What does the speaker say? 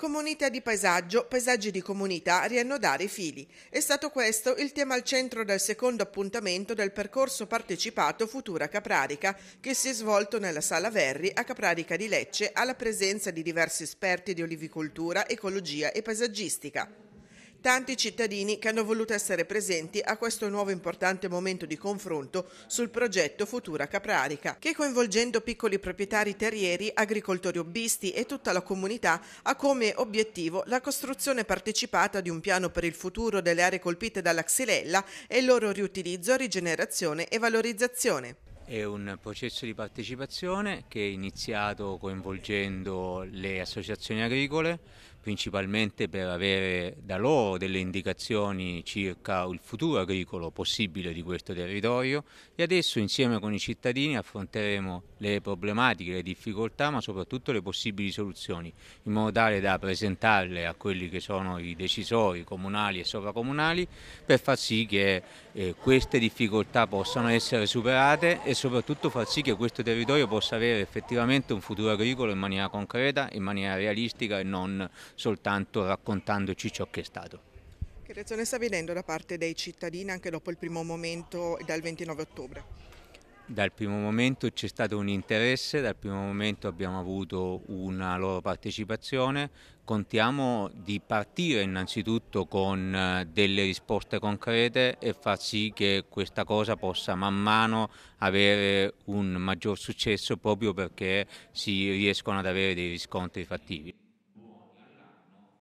Comunità di paesaggio, paesaggi di comunità, riannodare i fili. È stato questo il tema al centro del secondo appuntamento del percorso partecipato Futura Caprarica, che si è svolto nella Sala Verri a Caprarica di Lecce alla presenza di diversi esperti di olivicoltura, ecologia e paesaggistica tanti cittadini che hanno voluto essere presenti a questo nuovo importante momento di confronto sul progetto Futura Caprarica, che coinvolgendo piccoli proprietari terrieri, agricoltori hobbisti e tutta la comunità ha come obiettivo la costruzione partecipata di un piano per il futuro delle aree colpite dalla xylella e il loro riutilizzo, rigenerazione e valorizzazione. È un processo di partecipazione che è iniziato coinvolgendo le associazioni agricole, principalmente per avere da loro delle indicazioni circa il futuro agricolo possibile di questo territorio e adesso insieme con i cittadini affronteremo le problematiche, le difficoltà ma soprattutto le possibili soluzioni in modo tale da presentarle a quelli che sono i decisori comunali e sovracomunali per far sì che eh, queste difficoltà possano essere superate e soprattutto far sì che questo territorio possa avere effettivamente un futuro agricolo in maniera concreta, in maniera realistica e non soltanto raccontandoci ciò che è stato. Che reazione sta vedendo da parte dei cittadini anche dopo il primo momento dal 29 ottobre? Dal primo momento c'è stato un interesse, dal primo momento abbiamo avuto una loro partecipazione, contiamo di partire innanzitutto con eh, delle risposte concrete e far sì che questa cosa possa man mano avere un maggior successo proprio perché si riescono ad avere dei riscontri fattivi.